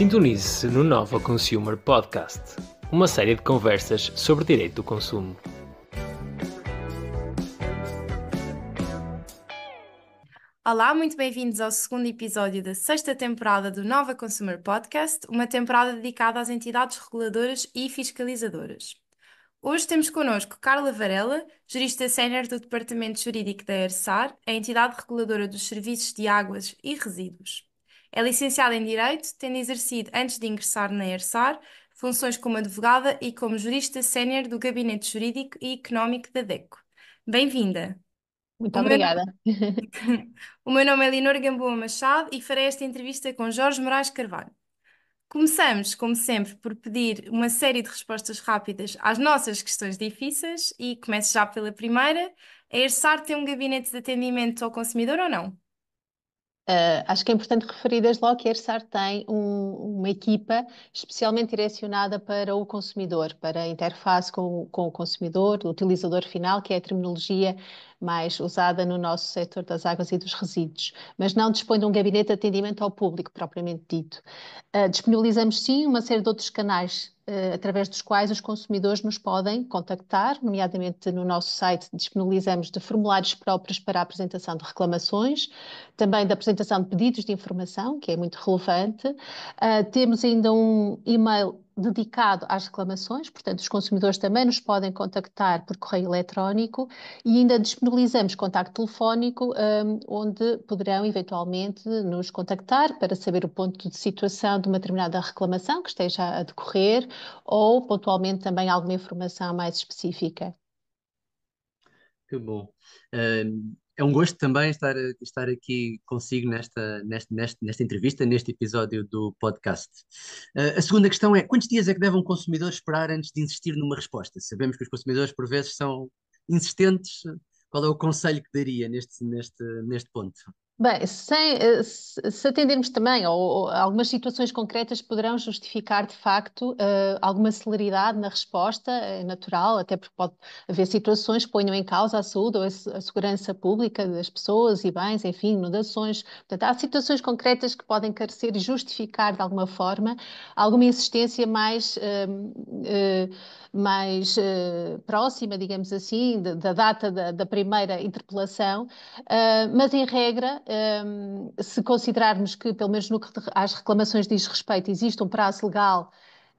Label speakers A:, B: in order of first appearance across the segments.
A: Sintonize-se no Nova Consumer Podcast, uma série de conversas sobre direito do consumo.
B: Olá, muito bem-vindos ao segundo episódio da sexta temporada do Nova Consumer Podcast, uma temporada dedicada às entidades reguladoras e fiscalizadoras. Hoje temos connosco Carla Varela, jurista sénior do Departamento Jurídico da ERSAR, a entidade reguladora dos serviços de águas e resíduos. É licenciada em Direito, tendo exercido, antes de ingressar na ERSAR, funções como advogada e como jurista sénior do Gabinete Jurídico e Económico da DECO. Bem-vinda! Muito o obrigada. o meu nome é Leonor Gamboa Machado e farei esta entrevista com Jorge Moraes Carvalho. Começamos, como sempre, por pedir uma série de respostas rápidas às nossas questões difíceis e começo já pela primeira. A ERSAR tem um gabinete de atendimento ao consumidor
C: ou não? Uh, acho que é importante referir desde logo que a ERSAR tem um, uma equipa especialmente direcionada para o consumidor, para a interface com, com, o consumidor, o utilizador final, que é a terminologia mais usada no nosso setor das águas e dos resíduos, mas não dispõe de um gabinete de atendimento ao público propriamente dito. Uh, disponibilizamos sim uma série de outros canais eh, através dos quais os consumidores nos podem contactar, nomeadamente no nosso site disponibilizamos de formulários próprios para a apresentação de reclamações, também da apresentação de pedidos de informação, que é muito relevante. Uh, temos ainda um e-mail dedicado às reclamações, portanto, os consumidores também nos podem contactar por correio eletrónico e ainda disponibilizamos contacto telefónico, um, onde poderão eventualmente nos contactar para saber o ponto de situação de uma determinada reclamação que esteja a decorrer ou pontualmente também alguma informação mais específica.
A: Que bom. Hum, é um gosto também estar, estar aqui consigo nesta, nesta, nesta, nesta entrevista, neste episódio do podcast. Uh, a segunda questão é: quantos dias é que deve um consumidor esperar antes de insistir numa resposta? Sabemos que os consumidores, por vezes, são insistentes. Qual é o conselho que daria neste, neste, neste ponto?
C: Bem, sem, eh, se, atendermos também, ou, ou, algumas situações concretas poderão justificar, de facto, uh, alguma celeridade na resposta, é natural, até porque pode haver situações que ponham em causa a saúde ou a, a segurança pública das pessoas e bens, enfim, inundações. Portanto, há situações concretas que podem carecer e justificar, de alguma forma, alguma insistência mais uh, uh, mais uh, próxima, digamos assim, da data da, da primeira interpelação, uh, mas em regra, um, eh, se considerarmos que, pelo menos no que às reclamações diz respeito, existe um prazo legal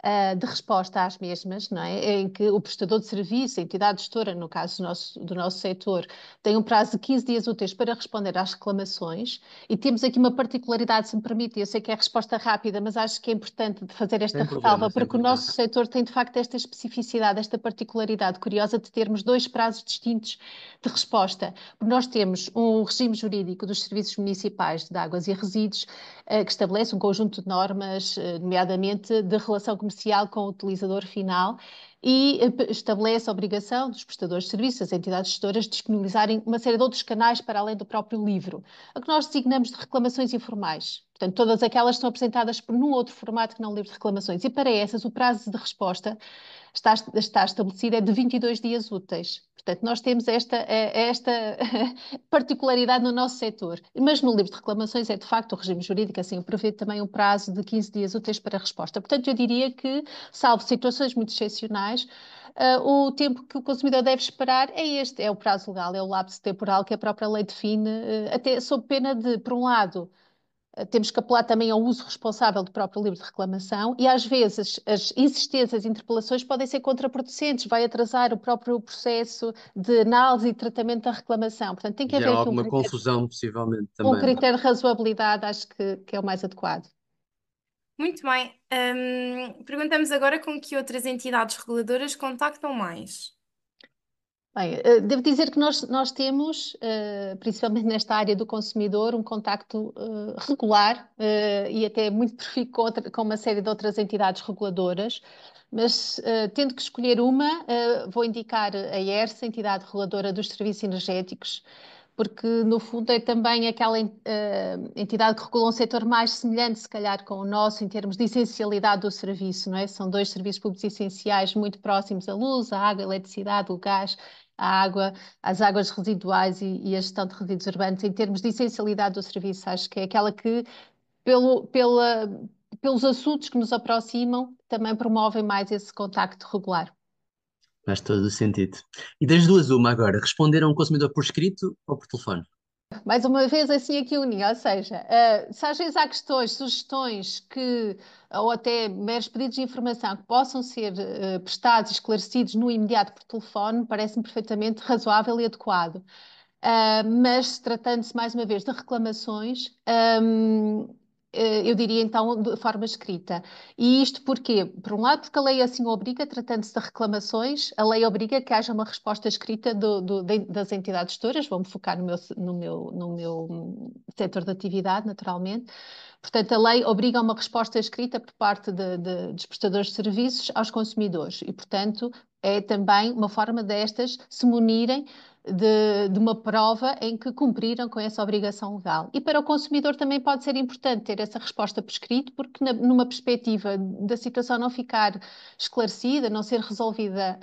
C: uh, de resposta às mesmas, não é? em que o prestador de serviço, a entidade gestora, no caso do nosso, do nosso setor, tem um prazo de 15 dias úteis para responder às reclamações e temos aqui uma particularidade, se me permite, eu sei que é a resposta rápida, mas acho que é importante fazer esta sem ressalva, problema, porque o nosso setor tem de facto esta especificidade, esta particularidade curiosa de termos dois prazos distintos de resposta. Nós temos um regime jurídico dos serviços municipais de águas e resíduos ah, que estabelece um conjunto de normas, ah, nomeadamente de relação comercial comercial com o utilizador final e eh, estabelece a obrigação dos prestadores de serviços, as entidades gestoras, de disponibilizarem uma série de outros canais para além do próprio livro, a que nós designamos de reclamações informais. Portanto, todas aquelas são apresentadas por num outro formato que não o livro de reclamações. E para essas, o prazo de resposta está, está estabelecida é de 22 dias úteis. Portanto, nós temos esta, eh, esta particularidade no nosso setor. Mas no livro de reclamações é, de facto, o regime jurídico assim prevê também um prazo de 15 dias úteis para resposta. Portanto, eu diria que, salvo situações muito excepcionais, eh, o tempo que o consumidor deve esperar é este, é o prazo legal, é o lapso temporal que a própria lei define, eh, até sob pena de, por um lado, eh, temos que apelar também ao uso responsável do próprio livro de reclamação e às vezes as insistências e interpelações podem ser contraproducentes, vai atrasar o próprio processo de análise e tratamento da reclamação. Portanto, tem que haver alguma um critério, confusão
A: possivelmente também. Um é? critério
C: de razoabilidade acho que, que é o mais adequado.
B: Muito bem. Hum, perguntamos agora com que outras entidades reguladoras contactam mais?
C: Bem, eh, devo dizer que nós, nós temos, eh, principalmente nesta área do consumidor, um contacto eh, regular e até muito profícuo com uma série de outras entidades reguladoras, mas tendo que escolher uma, vou indicar a ERSA, a entidade reguladora dos serviços energéticos, porque no fundo é também aquela eh, entidade que regula um setor mais semelhante, se calhar, com o nosso, em termos de essencialidade do serviço, não é? São dois serviços públicos essenciais muito próximos: a luz, a água, a eletricidade, o gás, a água, as águas residuais e, e, a gestão de resíduos urbanos, em termos de essencialidade do serviço, acho que é aquela que, pelo, pela, pelos assuntos que nos aproximam, também promovem mais esse contacto regular.
A: Faz todo o sentido. E das duas, uma agora. Responderam um consumidor por escrito ou por telefone?
C: Mais uma vez, assim aqui unir, ou seja, uh, se às vezes há questões, sugestões que, ou até meros pedidos de informação que possam ser uh, prestados e esclarecidos no imediato por telefone, parece-me perfeitamente razoável e adequado. Uh, mas tratando-se mais uma vez de reclamações, um, ehm, eh, eu diria então, de forma escrita. E isto porquê? Por um lado, porque a lei assim obriga, tratando-se de reclamações, a lei obriga que haja uma resposta escrita do, do, das entidades gestoras, vou-me focar no meu, no, meu, no meu setor de atividade, naturalmente. Portanto, a lei obriga a uma resposta escrita por parte de, de, dos prestadores de serviços aos consumidores e, portanto, é também uma forma destas se munirem de, de, uma prova em que cumpriram com essa obrigação legal. E para o consumidor também pode ser importante ter essa resposta prescrita porque na, numa perspectiva da situação não ficar esclarecida, não ser resolvida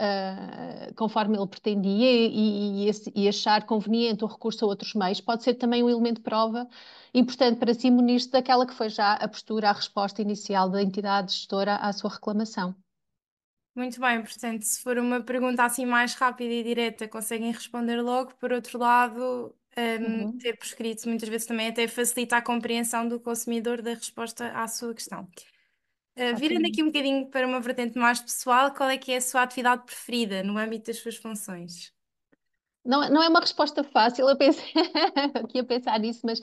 C: uh, conforme ele pretendia e, e, e, achar conveniente o recurso a outros meios, pode ser também um elemento de prova importante para si munir-se daquela que foi já a postura, a resposta inicial da entidade gestora à sua reclamação.
B: Muito bem, portanto, se for uma pergunta assim mais rápida e direta, conseguem responder logo. Por outro lado, um, Uhum. ter prescrito muitas vezes também até facilita a compreensão do consumidor da resposta à sua questão. Uh, virando aqui um bocadinho para uma vertente mais pessoal, qual é que é a sua atividade preferida no âmbito das suas funções?
C: Não, é, não é uma resposta fácil, eu pensei, aqui a pensar nisso, mas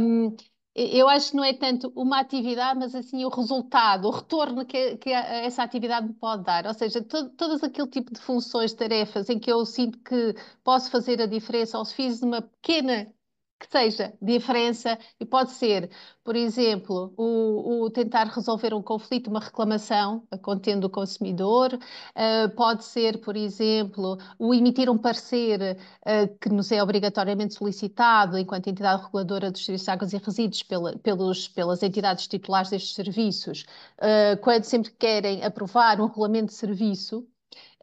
C: hum, eu acho que não é tanto uma atividade, mas assim o resultado, o retorno que, que essa atividade me pode dar. Ou seja, todo, todas aquele tipo de funções, tarefas em que eu sinto que posso fazer a diferença ou se fiz uma pequena que seja diferença e pode ser, por exemplo, o, o, tentar resolver um conflito, uma reclamação, contendo o consumidor, uh, pode ser, por exemplo, o emitir um parecer uh, que nos é obrigatoriamente solicitado enquanto entidade reguladora dos serviços de águas e resíduos pela, pelos, pelas entidades titulares destes serviços, uh, quando sempre querem aprovar um regulamento de serviço,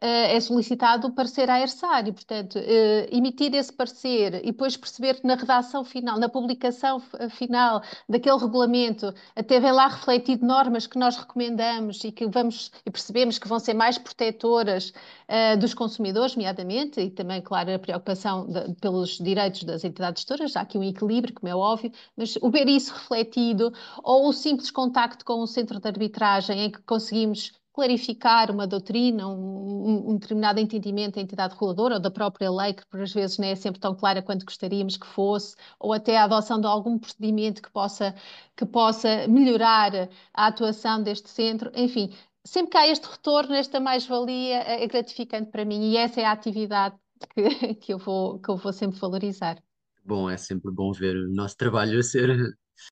C: eh, é solicitado o parecer à ERSAR e, portanto, eh, emitir esse parecer e depois perceber que na redação final, na publicação eh, final daquele regulamento, até vem lá refletido normas que nós recomendamos e que vamos e percebemos que vão ser mais protetoras uh, dos consumidores, nomeadamente, e também, claro, a preocupação de, pelos direitos das entidades gestoras, há aqui um equilíbrio, como é óbvio, mas o ver isso refletido ou o simples contacto com o centro de arbitragem em que conseguimos clarificar uma doutrina, um, um, determinado entendimento da entidade reguladora ou da própria lei, que por vezes não é sempre tão clara quanto gostaríamos que fosse, ou até a adoção de algum procedimento que possa, que possa melhorar a atuação deste centro, enfim. Sempre que há este retorno, esta mais-valia é, é gratificante para mim e essa é a atividade que, que, eu, vou, que eu vou sempre valorizar.
A: Bom, é sempre bom ver o nosso trabalho a ser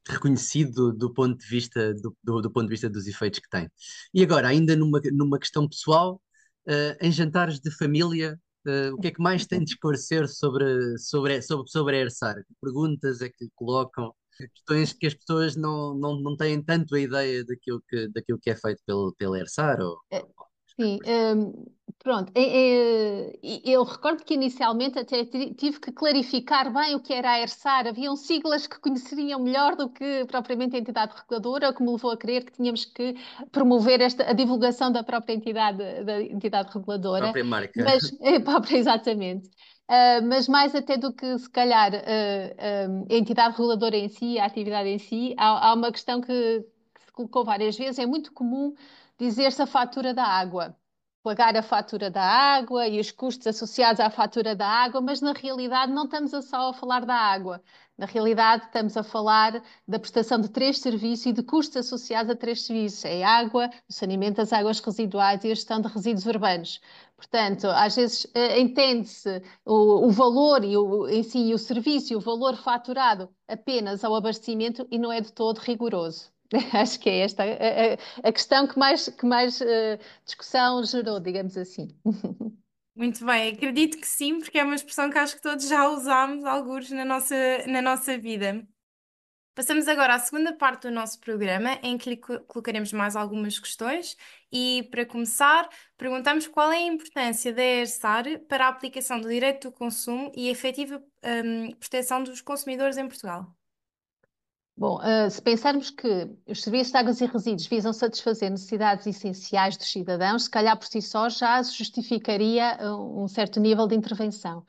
A: reconhecido do ponto de vista, do, do, do, ponto de vista dos efeitos que tem. E agora, ainda numa, numa questão pessoal, uh, em jantares de família, uh, o que é que mais tem de esclarecer sobre, sobre, sobre, sobre a ERSAR? Que perguntas é que lhe colocam? Questões que as pessoas não, não, não têm tanto a ideia daquilo que, daquilo que é feito pelo, pela ERSAR? Ou,
C: é, Sim, hum, pronto. É, é, eu recordo que inicialmente até tive que clarificar bem o que era a ERSAR. Haviam siglas que conheceriam melhor do que propriamente a entidade reguladora, o que me levou a crer que tínhamos que promover esta, a divulgação da própria entidade, da entidade reguladora. A própria
A: marca. Mas,
C: é, própria, exatamente. Uh, mas mais até do que se calhar uh, uh, a entidade reguladora em si, a atividade em si, há, há uma questão que, que se colocou várias vezes, é muito comum dizer-se a fatura da água, pagar a fatura da água e os custos associados à fatura da água, mas na realidade não estamos a só a falar da água. Na realidade, estamos a falar da prestação de três serviços e de custos associados a três serviços: é água, o saneamento das águas residuais e a gestão de resíduos urbanos. Portanto, às vezes eh, entende-se o, o, valor e o, em si, o serviço e o valor faturado apenas ao abastecimento e não é de todo rigoroso. Acho que é esta a, a, a questão que mais, que mais uh, discussão gerou, digamos assim.
B: Muito bem, acredito que sim, porque é uma expressão que acho que todos já usámos alguns na nossa, na nossa vida. Passamos agora à segunda parte do nosso programa, em que lhe colocaremos mais algumas questões. E, para começar, perguntamos qual é a importância da ERSAR para a aplicação do direito do consumo e efetiva hum, proteção dos consumidores
C: em Portugal. Bom, uh, se pensarmos que os serviços de águas e resíduos visam satisfazer necessidades essenciais dos cidadãos, se calhar por si só já justificaria ah, um certo nível de intervenção.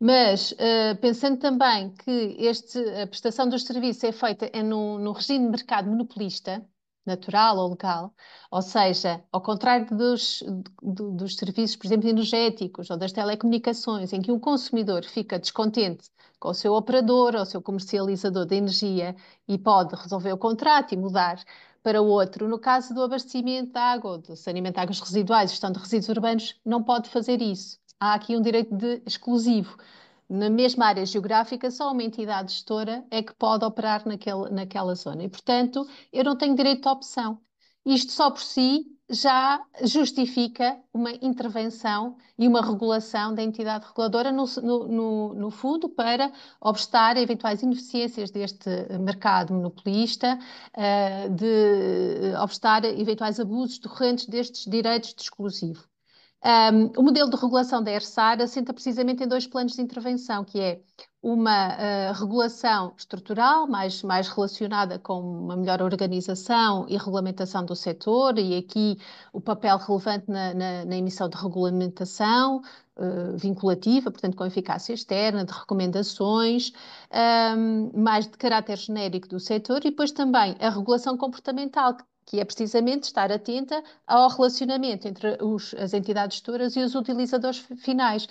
C: Mas uh, pensando também que este, a prestação dos serviços é feita é num, num regime de mercado monopolista, natural ou legal, ou seja, ao contrário dos, dos serviços, por exemplo, energéticos ou das telecomunicações, em que um consumidor fica descontente com o seu operador ou seu comercializador de energia e pode resolver o contrato e mudar para outro. No caso do abastecimento de água ou do saneamento de águas residuais, gestão de resíduos urbanos, não pode fazer isso. Há aqui um direito de, exclusivo. Na mesma área geográfica, só uma entidade gestora é que pode operar naquele, naquela zona. E, portanto, eu não tenho direito de opção. Isto só por si já justifica uma intervenção e uma regulação da entidade reguladora no, no, no, fundo para obstar eventuais ineficiências deste mercado monopolista, eh, de obstar eventuais abusos decorrentes destes direitos de exclusivo. Um, o modelo de regulação da ERSAR assenta precisamente em dois planos de intervenção, que é uma uh, regulação estrutural, mais, mais relacionada com uma melhor organização e regulamentação do setor, e aqui o papel relevante na, na, na emissão de regulamentação uh, vinculativa, portanto, com eficácia externa, de recomendações, um, mais de caráter genérico do setor, e depois também a regulação comportamental, que que é precisamente estar atenta ao relacionamento entre os, as entidades gestoras e os utilizadores finais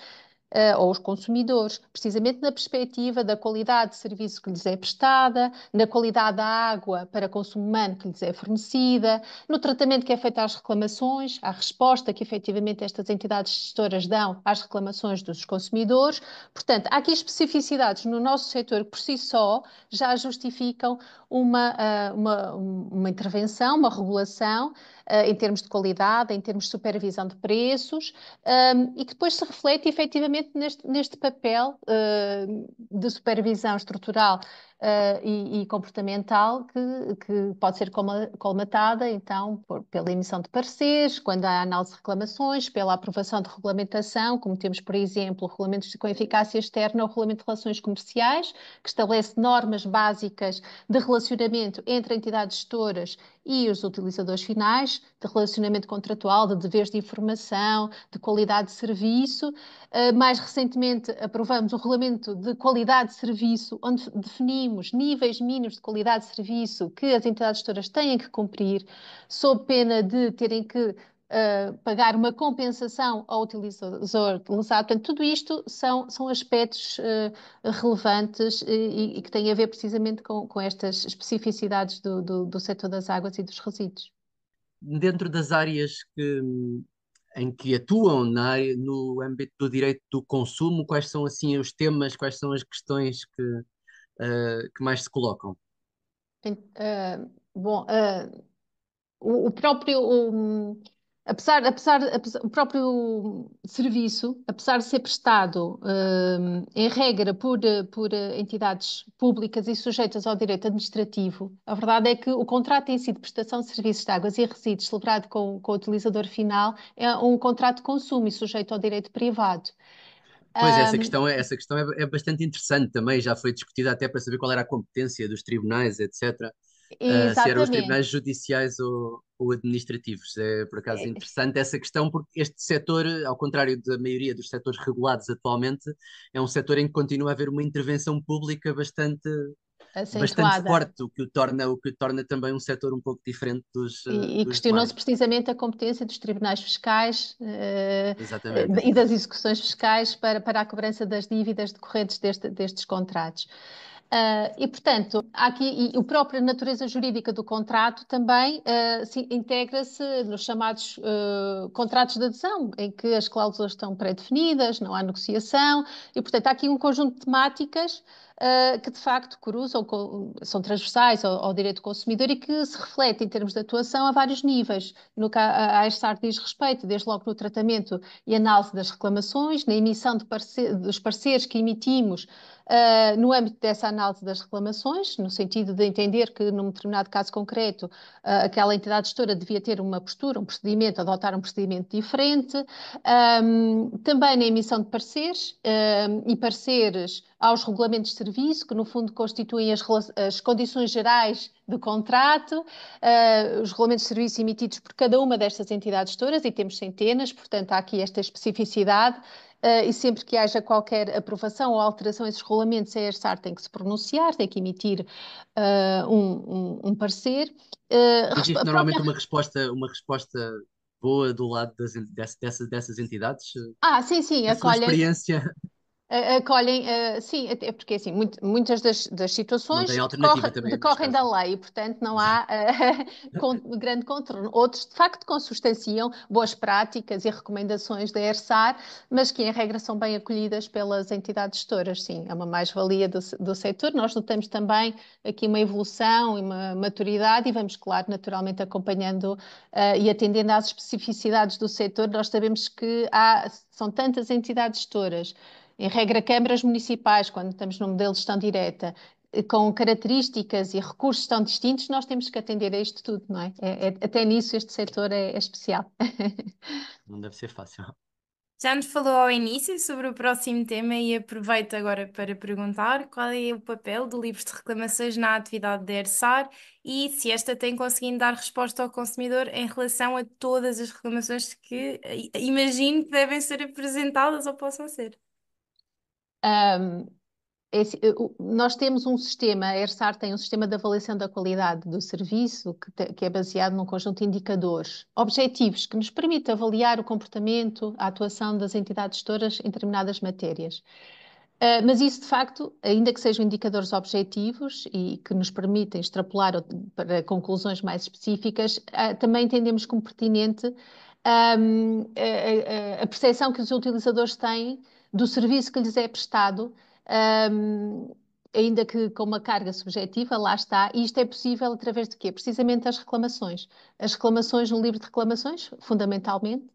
C: uh, ou os consumidores, precisamente na perspectiva da qualidade de serviço que lhes é prestada, na qualidade da água para consumo humano que lhes é fornecida, no tratamento que é feito às reclamações, à resposta que efetivamente estas entidades gestoras dão às reclamações dos consumidores. Portanto, há aqui especificidades no nosso setor que por si só já justificam uma, uh, uma, uma intervenção, uma regulação eh, em termos de qualidade, em termos de supervisão de preços, ehm, e que depois se reflete efetivamente neste, neste papel eh, de supervisão estrutural uh, e, e, comportamental que, que pode ser colmatada, então, por, pela emissão de pareceres, quando há análise de reclamações, pela aprovação de regulamentação, como temos, por exemplo, regulamentos com eficácia externa ou regulamento de relações comerciais, que estabelece normas básicas de relacionamento entre entidades gestoras e os utilizadores finais, de relacionamento contratual, de deveres de informação, de qualidade de serviço. Eh, mais recentemente aprovamos o Regulamento de Qualidade de Serviço, onde definimos níveis mínimos de qualidade de serviço que as entidades gestoras têm que cumprir, sob pena de terem que Uh, pagar uma compensação ao utilizador lesado. Portanto, tudo isto são, são aspectos uh, relevantes e, e, que têm a ver precisamente com, com estas especificidades do, do, do setor das águas e dos resíduos
A: dentro das áreas que, em que atuam na área, no âmbito do direito do consumo, quais são assim os temas, quais são as questões que, uh, que mais se colocam?
C: Uh, bom, uh, o, o, próprio Apesar, apesar, apesar, o próprio serviço, apesar de ser prestado hum, em regra por, por entidades públicas e sujeitas ao direito administrativo, a verdade é que o contrato em si de prestação de serviços de águas e resíduos celebrado com, com o utilizador final é um contrato de consumo e sujeito ao direito privado. Pois, é, essa hum, questão,
A: é, essa questão é, é bastante interessante também, já foi discutida até para saber qual era a competência dos tribunais, etc uh, se eram os tribunais judiciais ou, ou, administrativos. É por acaso é. interessante essa questão, porque este setor, ao contrário da maioria dos setores regulados atualmente, é um setor em que continua a haver uma intervenção pública bastante
C: bastante forte,
A: o que o torna, o que o torna também um setor um pouco diferente dos. E, e questionou-se
C: precisamente a competência dos tribunais fiscais uh, e das execuções fiscais para, para a cobrança das dívidas decorrentes deste, destes contratos. Uh, e, portanto, aqui e, o próprio natureza jurídica do contrato também uh, integra-se nos chamados uh, contratos de adesão, em que as cláusulas estão pré-definidas, não há negociação, e, portanto, há aqui um conjunto de temáticas que, de facto, cruzam, com, são transversais ao, ao, direito do consumidor e que se refletem em termos de atuação a vários níveis. No que a, a SAR diz respeito, desde logo no tratamento e análise das reclamações, na emissão dos parceiros que emitimos ah, no âmbito dessa análise das reclamações, no sentido de entender que, num determinado caso concreto, uh, aquela entidade gestora devia ter uma postura, um procedimento, adotar um procedimento diferente. Um, também na emissão de pareceres um, e pareceres aos regulamentos de serviço, que no fundo constituem as, as condições gerais do contrato, uh, os regulamentos de serviço emitidos por cada uma destas entidades gestoras, e temos centenas, portanto, há aqui esta especificidade Uh, e sempre que haja qualquer aprovação ou alteração a esses regulamentos, a ERSAR tem que se pronunciar, tem que emitir uh, um, um, um, parecer. Uh, ah, Existe própria... normalmente uma
A: resposta, uma resposta boa do lado das, dessas, dessas entidades?
C: Ah, sim, sim, é acolhem.
A: experiência
C: acolhem, sim, até é porque assim, muito, muitas das, das situações decorrem, também, decorrem da lei, portanto não há uhum. eh, com, grande controle. Outros, de facto, consustanciam boas práticas e recomendações da ERSAR, mas que em regra são bem acolhidas pelas entidades gestoras, sim, é uma mais-valia do, do setor. Nós notamos também aqui uma evolução e uma maturidade e vamos, claro, naturalmente acompanhando uh, e atendendo às especificidades do setor. Nós sabemos que há, são tantas entidades gestoras em regra, câmaras municipais, quando estamos num modelo de gestão direta, eh, com características e recursos tão distintos, nós temos que atender a isto tudo, não é? é, é até nisso este setor é, é especial.
A: Não deve ser fácil.
B: Já nos falou ao início sobre o próximo tema e aproveito agora para perguntar qual é o papel do livro de reclamações na atividade da ERSAR e se esta tem conseguido dar resposta ao consumidor em relação a todas as reclamações que eh, imagino que devem ser apresentadas ou possam ser.
C: Um, é assim, esse, nós temos um sistema, a ERSAR tem um sistema de avaliação da qualidade do serviço que, te, que é baseado num conjunto de indicadores objetivos que nos permite avaliar o comportamento, a atuação das entidades gestoras em determinadas matérias. Uh, mas isso, de facto, ainda que sejam indicadores objetivos e que nos permitem extrapolar para conclusões mais específicas, uh, também entendemos como pertinente um, a, a, percepção que os utilizadores têm do serviço que lhes é prestado, um, ainda que com uma carga subjetiva, lá está. E isto é possível através de quê? Precisamente das reclamações. As reclamações no livro de reclamações, fundamentalmente,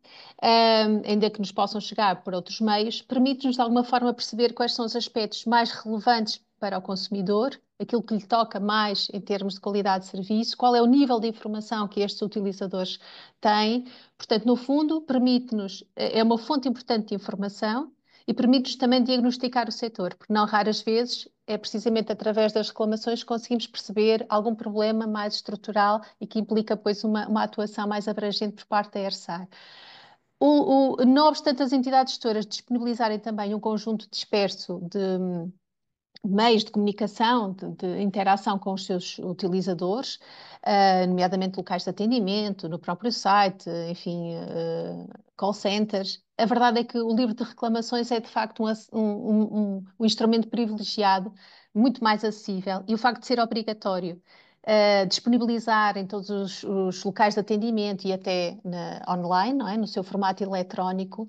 C: um, ainda que nos possam chegar por outros meios, permite-nos de alguma forma perceber quais são os aspectos mais relevantes para o consumidor, aquilo que lhe toca mais em termos de qualidade de serviço, qual é o nível de informação que estes utilizadores têm. Portanto, no fundo, permite-nos, é, é uma fonte importante de informação e permite-nos também diagnosticar o setor, porque não raras vezes é precisamente através das reclamações que conseguimos perceber algum problema mais estrutural e que implica, pois, uma, uma atuação mais abrangente por parte da ERSA. O, o, não obstante as entidades gestoras disponibilizarem também um conjunto disperso de hum, meios de comunicação, de, de interação com os seus utilizadores, uh, nomeadamente locais de atendimento, no próprio site, enfim, uh, call centers, a verdade é que o livro de reclamações é de facto um, um, um, um instrumento privilegiado, muito mais acessível, e o facto de ser obrigatório. Uh, disponibilizar em todos os, os, locais de atendimento e até na, online, não é? no seu formato eletrónico,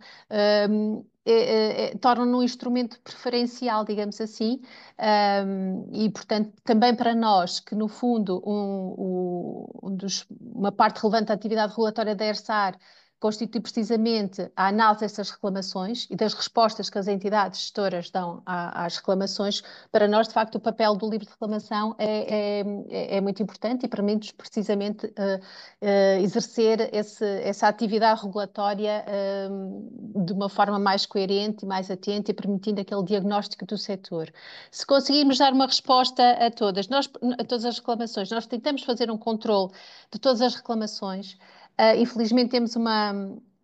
C: um, ehm, é, é, é, torna-no um instrumento preferencial, digamos assim, um, ehm, e portanto também para nós que no fundo um, um dos, uma parte relevante da atividade regulatória da ERSAR constitui precisamente a análise dessas reclamações e das respostas que as entidades gestoras dão às reclamações. Para nós, de facto, o papel do livro de reclamação é, é, é, é muito importante e permite-nos precisamente uh, uh, exercer esse, essa atividade regulatória uh, de uma forma mais coerente e mais atenta e permitindo aquele diagnóstico do setor. Se conseguirmos dar uma resposta a todas, nós, a todas as reclamações, nós tentamos fazer um controle de todas as reclamações. Uh, infelizmente temos uma,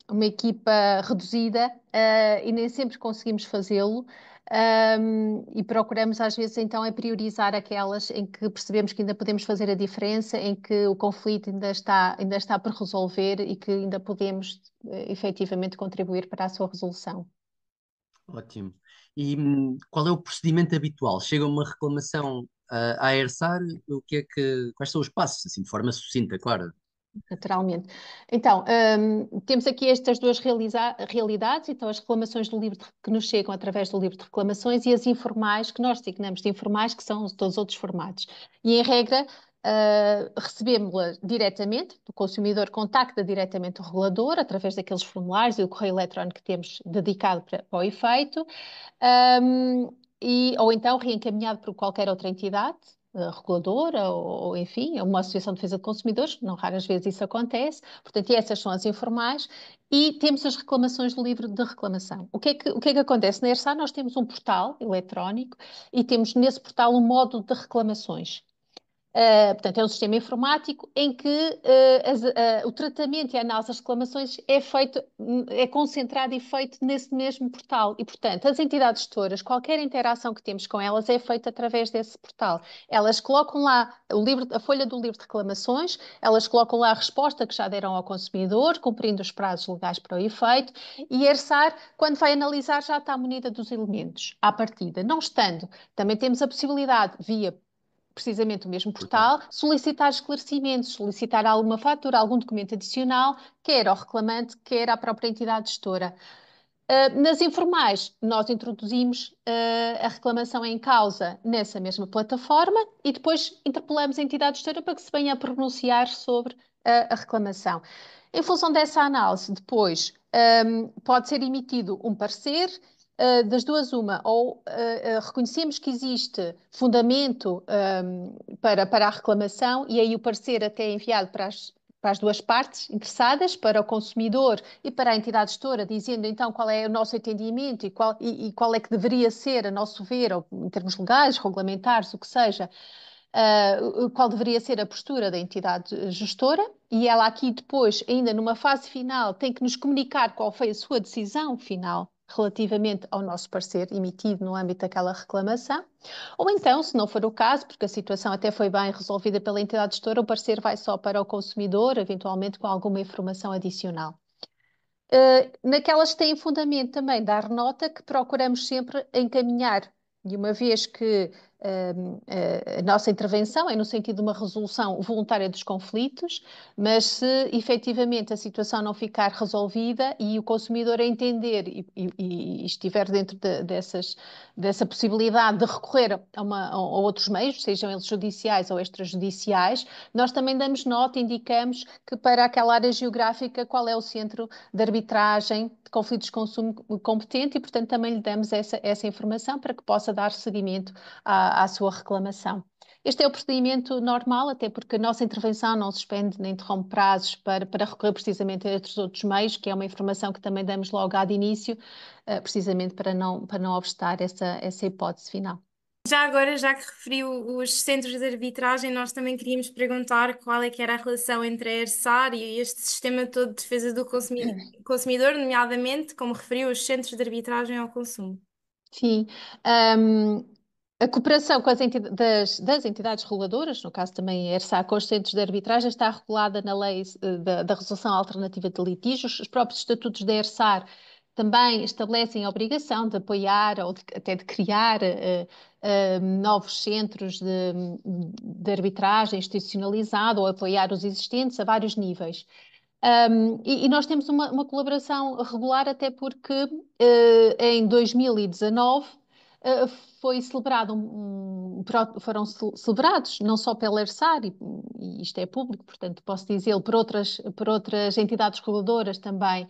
C: uma equipa reduzida uh, e nem sempre conseguimos fazê-lo. Um, e procuramos às vezes então é priorizar aquelas em que percebemos que ainda podemos fazer a diferença, em que o conflito ainda está, ainda está por resolver e que ainda podemos uh, efetivamente contribuir para a sua resolução.
A: Ótimo. E hum, qual é o procedimento habitual? Chega uma reclamação uh, ah, à ERSAR, o que é que, quais são os passos, assim, de forma sucinta, claro?
C: Naturalmente. Então, um, temos aqui estas duas realidades, então as reclamações do livro de, que nos chegam através do livro de reclamações e as informais, que nós designamos de informais, que são todos os outros formatos. E, em regra, uh, hum, recebemos las diretamente, o consumidor contacta diretamente o regulador através daqueles formulários e o correio eletrónico que temos dedicado para, para o efeito, um, e, ou então reencaminhado por qualquer outra entidade, eh, reguladora ou, enfim, é uma associação de defesa de consumidores, não raras vezes isso acontece, portanto, essas são as informais, e temos as reclamações do livro de reclamação. O que, é que, o que é que acontece? Na ERSA nós temos um portal eletrónico e temos nesse portal um módulo de reclamações. Ah, portanto, é um sistema informático em que uh, as, uh, o tratamento e a análise das reclamações é feito, hum, é concentrado e feito nesse mesmo portal. E, portanto, as entidades gestoras, qualquer interação que temos com elas é feita através desse portal. Elas colocam lá o livro, a folha do livro de reclamações, elas colocam lá a resposta que já deram ao consumidor, cumprindo os prazos legais para o efeito, e a ERSAR, quando vai analisar, já está munida dos elementos à partida. Não estando, também temos a possibilidade, via precisamente o mesmo portal, solicitar esclarecimentos, solicitar alguma fatura, algum documento adicional, quer ao reclamante, quer à própria entidade gestora. Uh, nas informais, nós introduzimos uh, a reclamação em causa nessa mesma plataforma e depois interpelamos a entidade gestora para que se venha a pronunciar sobre uh, a reclamação. Em função dessa análise, depois um, pode ser emitido um parecer uh, das duas uma, ou uh, reconhecemos que existe fundamento um, ehm, para, para a reclamação e aí o parecer até é enviado para as, para as duas partes interessadas, para o consumidor e para a entidade gestora, dizendo então qual é o nosso entendimento e qual, e, e qual é que deveria ser, a nosso ver, ou, em termos legais, regulamentares, o que seja, uh, qual deveria ser a postura da entidade gestora. E ela aqui depois, ainda numa fase final, tem que nos comunicar qual foi a sua decisão final relativamente ao nosso parecer emitido no âmbito daquela reclamação, ou então, se não for o caso, porque a situação até foi bem resolvida pela entidade gestora, o parecer vai só para o consumidor, eventualmente com alguma informação adicional. Uh, naquelas que têm fundamento também dar nota que procuramos sempre encaminhar, de uma vez que eh, eh, a nossa intervenção é no sentido de uma resolução voluntária dos conflitos, mas se efetivamente a situação não ficar resolvida e o consumidor entender e, e, e estiver dentro de, dessas, dessa possibilidade de recorrer a, uma, a, outros meios, sejam eles judiciais ou extrajudiciais, nós também damos nota, indicamos que para aquela área geográfica qual é o centro de arbitragem de conflitos de consumo competente e, portanto, também lhe damos essa, essa informação para que possa dar seguimento à à, sua reclamação. Este é o procedimento normal, até porque a nossa intervenção não suspende nem interrompe prazos para, para recorrer precisamente a outros, outros meios, que é uma informação que também damos logo de início, eh, precisamente para não, para não obstar essa, essa hipótese final.
B: Já agora, já que referiu os centros de arbitragem, nós também queríamos perguntar qual é que era a relação entre a ERSAR e este sistema todo de defesa do consumidor, consumidor nomeadamente, como referiu, os centros de arbitragem
C: ao consumo. Sim, um, a cooperação com as entidades, das, das, entidades reguladoras, no caso também a com os centros de arbitragem, está regulada na lei eh, da, da resolução alternativa de litígios. Os próprios estatutos da ERSAR também estabelecem a obrigação de apoiar ou de, até de criar uh, uh, novos centros de, de, arbitragem institucionalizado ou apoiar os existentes a vários níveis. Um, e, e, nós temos uma, uma, colaboração regular, até porque uh, em 2019 eh, foi celebrado um, foram celebrados não só pela ERSAR, e, e, isto é público, portanto posso dizê-lo, por outras, por outras entidades reguladoras também,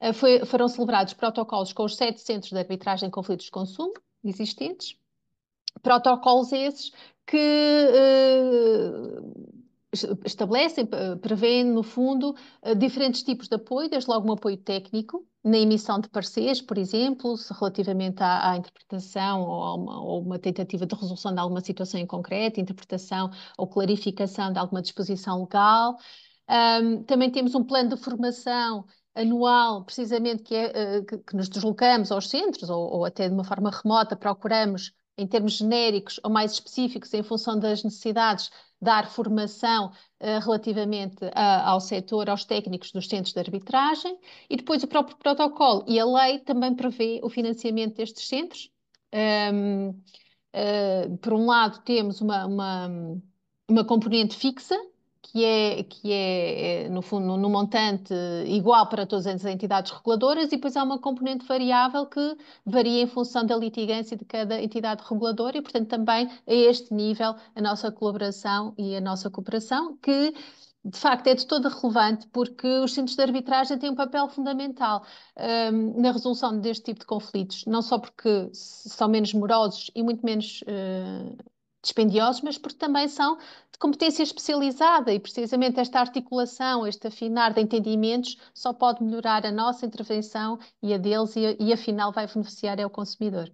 C: eh, foi, foram celebrados protocolos com os sete centros de arbitragem em conflitos de consumo existentes, protocolos esses que uh, estabelecem, prevêem, no fundo, diferentes tipos de apoio, desde logo um apoio técnico, na emissão de pareceres, por exemplo, relativamente à, à interpretação ou, uma, ou uma tentativa de resolução de alguma situação em concreto, interpretação ou clarificação de alguma disposição legal. Um, também temos um plano de formação anual, precisamente, que, é, eh, que, que nos deslocamos aos centros ou, ou até de uma forma remota procuramos em termos genéricos ou mais específicos, em função das necessidades, dar formação uh, relativamente a, ao setor, aos técnicos dos centros de arbitragem, e depois o próprio protocolo e a lei também prevê o financiamento destes centros. Um, uh, eh, por um lado, temos uma, uma, uma componente fixa, que é, que é eh, no fundo, no montante igual para todas as entidades reguladoras e depois há uma componente variável que varia em função da litigância de cada entidade reguladora e, portanto, também a este nível a nossa colaboração e a nossa cooperação, que de facto é de toda relevante porque os centros de arbitragem têm um papel fundamental um, ehm, na resolução deste tipo de conflitos, não só porque são menos morosos e muito menos uh, dispendiosos, mas porque também são de competência especializada e precisamente esta articulação, este afinar de entendimentos só pode melhorar a nossa intervenção e a deles e, e afinal vai beneficiar é o consumidor.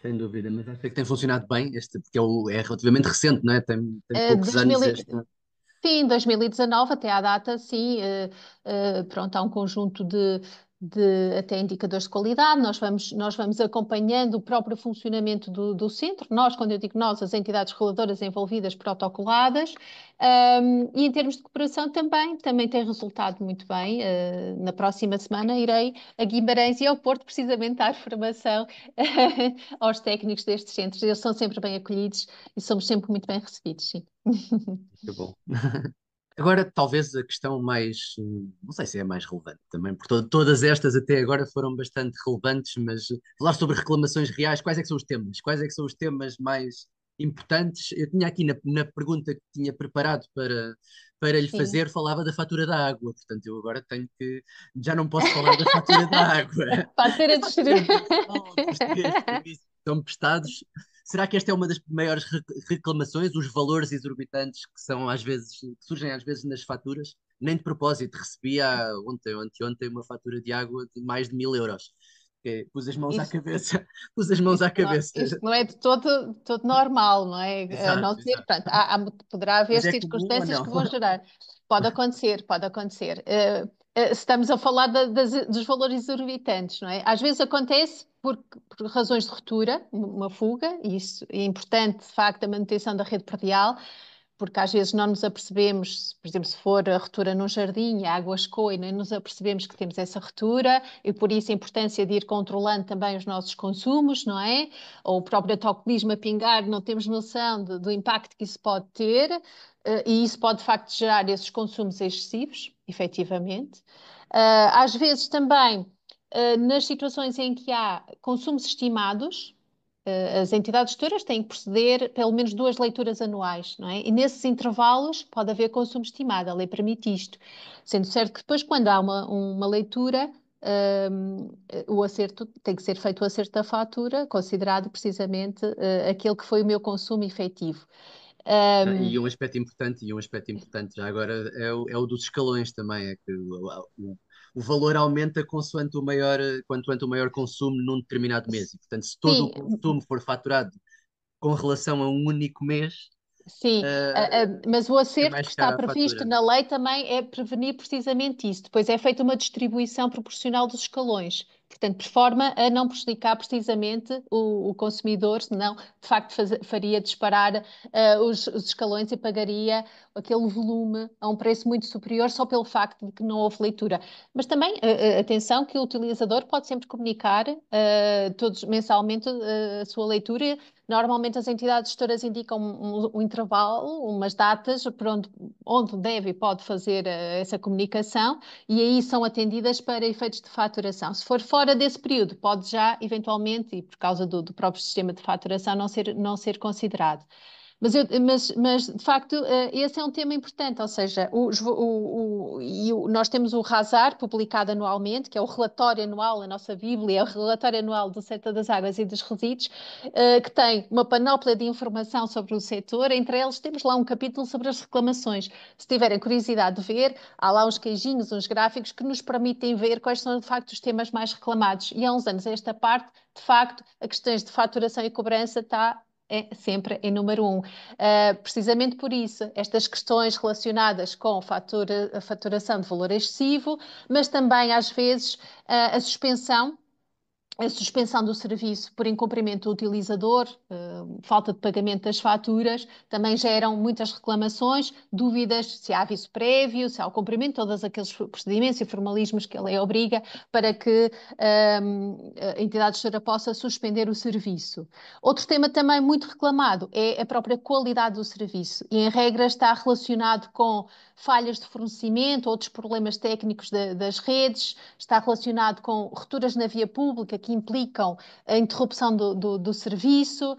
A: Sem dúvida, mas acho que tem funcionado bem, este, porque é, o, é relativamente recente, não é? Tem, tem eh, poucos uh, anos. Este...
C: Sim, 2019 até à data, sim, uh, uh, pronto, há um conjunto de, de até indicadores de qualidade, nós vamos, nós vamos acompanhando o próprio funcionamento do, do centro, nós, quando eu digo nós, as entidades reguladoras envolvidas, protocoladas, um, e em termos de cooperação também, também tem resultado muito bem. Uh, na próxima semana irei a Guimarães e ao Porto precisamente dar formação aos técnicos destes centros. Eles são sempre bem acolhidos e somos sempre muito bem recebidos, sim.
A: Muito bom. Agora, talvez a questão mais, não sei se é a mais relevante também, porque todas estas até agora foram bastante relevantes, mas falar sobre reclamações reais, quais é que são os temas? Quais é que são os temas mais importantes? Eu tinha aqui na, na pergunta que tinha preparado para, para lhe Sim. fazer, falava da fatura da água, portanto eu agora tenho que, já não posso falar da fatura da água.
C: fatura de serviço.
A: São prestados Será que esta é uma das maiores reclamações, os valores exorbitantes que são às vezes que surgem às vezes nas faturas? Nem de propósito, recebi há, ontem ou anteontem uma fatura de água de mais de mil euros. É, pus as mãos à cabeça, pus as mãos à é, cabeça. Não, isto
C: não é de todo, todo normal, não é? Exato, não ser, portanto, há, há, poderá haver é circunstâncias que vão gerar. Pode acontecer, pode acontecer. Uh, uh, estamos a falar dos valores exorbitantes, não é? Às vezes acontece por, por, razões de ruptura, uma fuga, e isso é importante, de facto, a manutenção da rede perdial, porque às vezes não nos apercebemos, por exemplo, se for a retura num jardim, a água escoa e não nos apercebemos que temos essa ruptura e por isso a importância de ir controlando também os nossos consumos, não é? Ou o próprio autocolismo a pingar, não temos noção de, do impacto que isso pode ter, eh, e isso pode de facto gerar esses consumos excessivos, efetivamente. Eh, às vezes também ah, nas situações em que há consumos estimados, ah, as entidades gestoras têm que proceder pelo menos duas leituras anuais, não é? E nesses intervalos pode haver consumo estimado, a lei permite isto. Sendo certo que depois, quando há uma, uma leitura, um, ah, o acerto tem que ser feito o acerto da fatura, considerado precisamente uh, aquele que foi o meu consumo efetivo. Um... E um
A: aspecto importante, e um aspecto importante já agora é o, é o dos escalões também, é que o, o, o valor aumenta consoante o maior, quanto o maior consumo num determinado mês. E, portanto, se todo Sim. o consumo for faturado com relação a um único mês,
C: Sim, uh, uh, mas o é acerto que está previsto na lei também é prevenir precisamente isso. Depois é feita uma distribuição proporcional dos escalões. Portanto, de forma a não prejudicar precisamente o, o consumidor, senão de facto faz, faria disparar uh, os, os, escalões e pagaria aquele volume a um preço muito superior só pelo facto de que não houve leitura. Mas também, uh, atenção, que o utilizador pode sempre comunicar uh, todos mensalmente a sua leitura. Normalmente as entidades gestoras indicam um, um, intervalo, umas datas por onde, onde deve e pode fazer essa comunicação e aí são atendidas para efeitos de faturação. Se for fora fora desse período pode já, eventualmente, e por causa do, do próprio sistema de faturação, não ser, não ser considerado. Mas, eu, mas, mas, de facto, eh, esse é um tema importante, ou seja, o, o, o, nós temos o RASAR, publicado anualmente, que é o relatório anual, a nossa Bíblia, é o relatório anual do setor das águas e dos resíduos, eh, que tem uma panóplia de informação sobre o setor, entre eles temos lá um capítulo sobre as reclamações. Se tiverem curiosidade de ver, há lá uns queijinhos, uns gráficos que nos permitem ver quais são, de facto, os temas mais reclamados. E há uns anos, esta parte, de facto, a questões de faturação e cobrança está é sempre em número um. Uh, precisamente por isso, estas questões relacionadas com fatura, a faturação de valor excessivo, mas também, às vezes, uh, a suspensão a suspensão do serviço por incumprimento do utilizador, hum, falta de pagamento das faturas, também geram muitas reclamações, dúvidas se há aviso prévio, se há o cumprimento, todos aqueles procedimentos e formalismos que a lei obriga para que hum, a entidade gestora possa suspender o serviço. Outro tema também muito reclamado é a própria qualidade do serviço e, em regra, está relacionado com falhas de fornecimento, outros problemas técnicos de, das redes, está relacionado com rupturas na via pública, que implicam a interrupção do, do, do serviço, uh,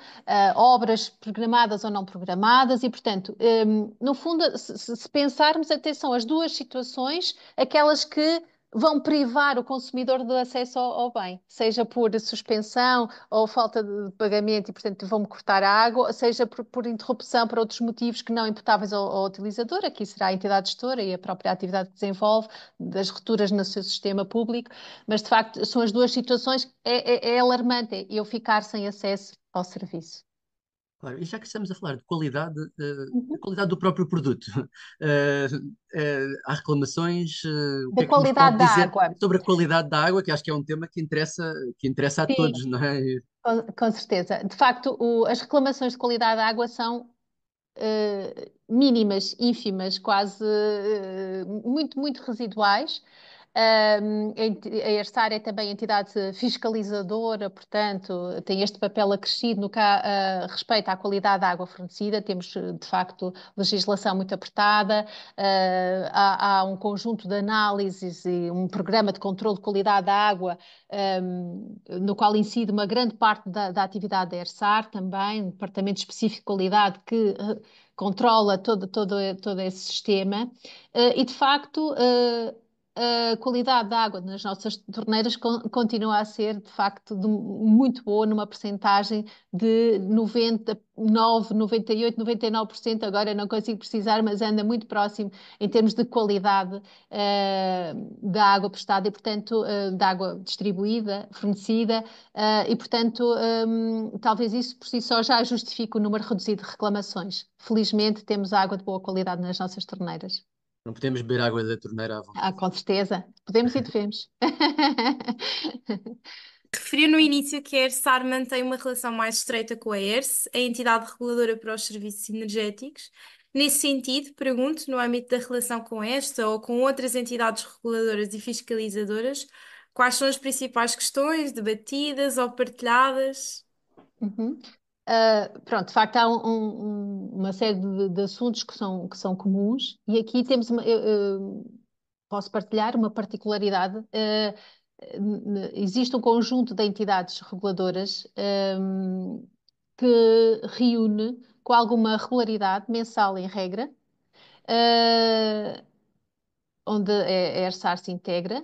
C: obras programadas ou não programadas, e, portanto, um, ehm, no fundo, se, se, pensarmos, até são as duas situações aquelas que vão privar o consumidor do acesso ao, ao, bem, seja por suspensão ou falta de pagamento e, portanto, vão-me cortar a água, seja por, por, interrupção para outros motivos que não imputáveis ao, ao, utilizador, aqui será a entidade gestora e a própria atividade que desenvolve, das rupturas no seu sistema público, mas, de facto, são as duas situações, é, é, é alarmante eu ficar sem acesso ao serviço.
A: Claro, e já que estamos a falar de qualidade, uh, qualidade do próprio produto, uh, uh, há reclamações da é qualidade da água. sobre a qualidade da água, que acho que é um tema que interessa, que interessa Sim, a todos, não é?
C: Com, com certeza. De facto, o, as reclamações de qualidade da água são mínimas, ínfimas, quase muito, muito residuais esta área é também entidade fiscalizadora, portanto, tem este papel acrescido no que há, respeito à qualidade da água fornecida. Temos, de facto, legislação muito apertada, ah, há, há um conjunto de análises e um programa de controle de qualidade da água, no qual incide uma grande parte da, da atividade da ERSAR também, um departamento específico de qualidade que eh, controla todo, todo, todo esse sistema. Ah, e, de facto, ah, a qualidade da água nas nossas torneiras continua a ser, de facto, de muito boa, numa percentagem de 99, 98, 99%, agora não consigo precisar, mas anda muito próximo em termos de qualidade uh, da água prestada e, portanto, uh, da água distribuída, fornecida, uh, e, portanto, um, talvez isso por si só já justifique o número reduzido de reclamações. Felizmente, temos água de boa qualidade nas nossas torneiras.
A: Não podemos beber água da torneira à vontade. Ah, com
C: certeza. Podemos e devemos. Referiu no início que
B: a ERSAR mantém uma relação mais estreita com a ERS, a entidade reguladora para os serviços energéticos. Nesse sentido, pergunto, no âmbito da relação com esta ou com outras entidades reguladoras e fiscalizadoras, quais são as principais questões debatidas ou partilhadas?
C: Uhum. Uh, pronto, de facto há um, um, uma série de, de, assuntos que são, que são comuns e aqui temos uma, posso partilhar uma particularidade. Ah, existe um conjunto de entidades reguladoras um, que reúne com alguma regularidade mensal em regra ah, onde a é, ERSAR é se integra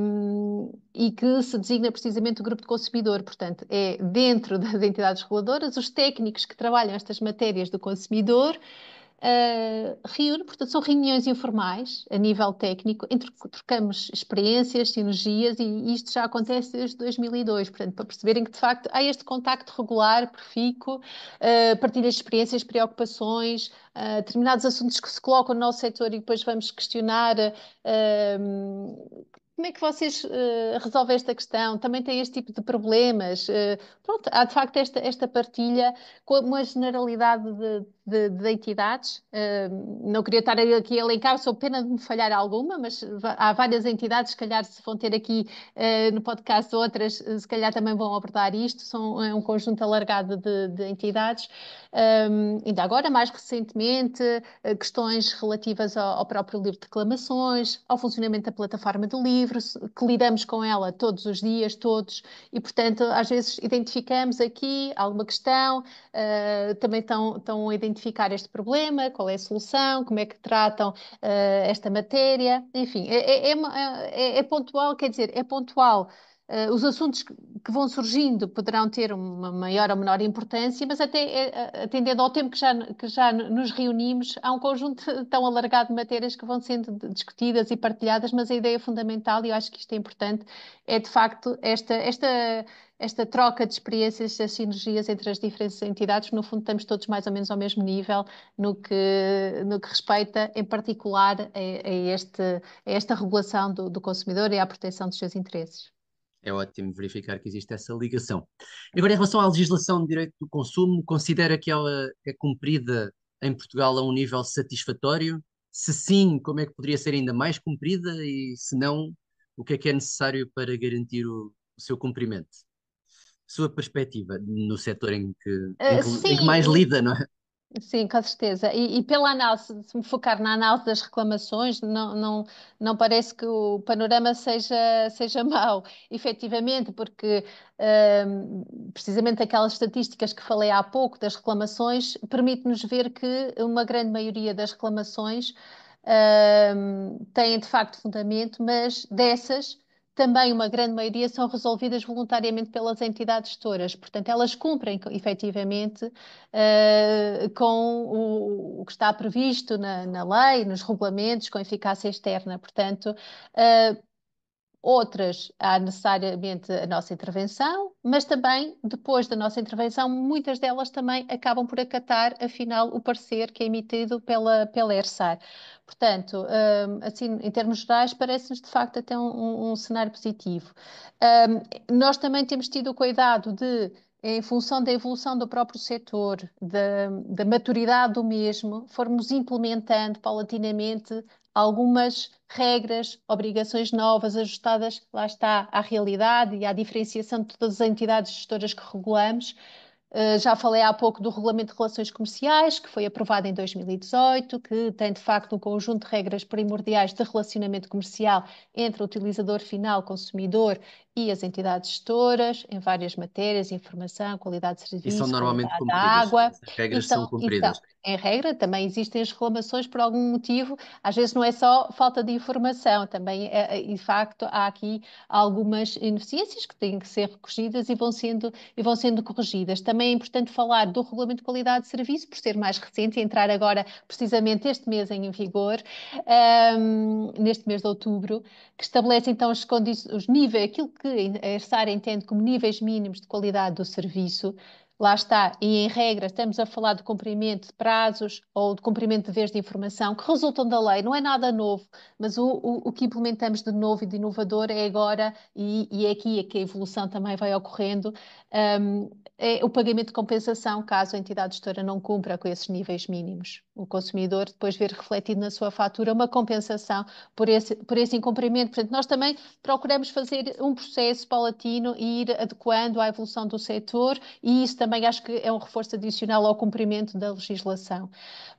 C: um, e que se designa precisamente o grupo de consumidor. Portanto, é dentro das entidades reguladoras os técnicos que trabalham estas matérias do consumidor eh, reúne, portanto, são reuniões informais a nível técnico, entre, trocamos experiências, sinergias e isto já acontece desde 2002, portanto, para perceberem que de facto há este contacto regular, profícuo, uh, eh, partilha experiências, preocupações, uh, determinados assuntos que se colocam no nosso setor e depois vamos questionar. Uh, como é que vocês uh, resolvem esta questão? Também tem este tipo de problemas? Uh, pronto, há de facto esta, esta partilha com uma generalidade de, de, de entidades. Uh, não queria estar aqui a elencar, sou pena de me falhar alguma, mas há várias entidades, se calhar se vão ter aqui uh, no podcast outras, eh, se calhar também vão abordar isto. São, é um conjunto alargado de, de entidades. Um, ainda agora, mais recentemente, eh, questões relativas ao, ao próprio livro de reclamações, ao funcionamento da plataforma do livro, que lidamos com ela todos os dias, todos, e portanto, às vezes identificamos aqui alguma questão, uh, também estão, estão identificadas identificar este problema, qual é a solução, como é que tratam uh, esta matéria, enfim, é, é é, é, é, pontual, quer dizer, é pontual. Uh, os assuntos que vão surgindo poderão ter uma maior ou menor importância, mas até é, atendendo ao tempo que já, que já nos reunimos, há um conjunto tão alargado de matérias que vão sendo discutidas e partilhadas, mas a ideia fundamental, e eu acho que isto é importante, é de facto esta, esta esta troca de experiências, estas sinergias entre as diferentes entidades, no fundo estamos todos mais ou menos ao mesmo nível no que, no que respeita em particular a, a, este, a esta regulação do, do consumidor e à proteção dos seus interesses.
A: É ótimo verificar que existe essa ligação. Agora, em relação à legislação de direito do consumo, considera que ela é cumprida em Portugal a um nível satisfatório? Se sim, como é que poderia ser ainda mais cumprida? E se não, o que é que é necessário para garantir o, o seu cumprimento? sua perspectiva no setor em que, em eh, em que mais lida, não é?
C: Sim, com certeza. E, e, pela análise, se me focar na análise das reclamações, não, não, não parece que o panorama seja, seja mau, efetivamente, porque hum, precisamente aquelas estatísticas que falei há pouco das reclamações permite-nos ver que uma grande maioria das reclamações um, têm de facto fundamento, mas dessas também uma grande maioria são resolvidas voluntariamente pelas entidades gestoras, portanto, elas cumprem efetivamente uh, com o, o, que está previsto na, na, lei, nos regulamentos, com eficácia externa. Portanto, uh, Outras há necessariamente a nossa intervenção, mas também, depois da nossa intervenção, muitas delas também acabam por acatar, afinal, o parecer que é emitido pela, pela ERSAR. Portanto, hum, assim, em termos gerais, parece-nos de facto até um, um, um cenário positivo. Um, nós também temos tido o cuidado de em função da evolução do próprio setor, da, da maturidade do mesmo, formos implementando paulatinamente algumas regras, obrigações novas, ajustadas, lá está, à realidade e à diferenciação de todas as entidades gestoras que regulamos. Uh, já falei há pouco do Regulamento de Relações Comerciais, que foi aprovado em 2018, que tem de facto um conjunto de regras primordiais de relacionamento comercial entre o utilizador final, consumidor e as entidades gestoras em várias matérias, informação, qualidade de serviço, e são normalmente cumpridas. água. As regras então, são cumpridas. Então, em regra, também existem as reclamações por algum motivo. Às vezes não é só falta de informação, também, é, de facto, há aqui algumas ineficiências que têm que ser recorrigidas e vão sendo, e vão sendo corrigidas. Também é importante falar do Regulamento de Qualidade de Serviço, por ser mais recente e entrar agora, precisamente este mês, em vigor, um, ehm, neste mês de outubro, que estabelece então os, os níveis, aquilo que que a ERSAR entende como níveis mínimos de qualidade do serviço Lá está, e em regra estamos a falar de cumprimento de prazos ou de cumprimento de vez de informação que resultam da lei, não é nada novo, mas o, o, o que implementamos de novo e de inovador é agora, e, e é aqui é que a evolução também vai ocorrendo, um, é o pagamento de compensação caso a entidade gestora não cumpra com esses níveis mínimos. O consumidor depois ver refletido na sua fatura uma compensação por esse, por esse incumprimento. Portanto, nós também procuramos fazer um processo paulatino e ir adequando à evolução do setor e isso também também acho que é um reforço adicional ao cumprimento da legislação.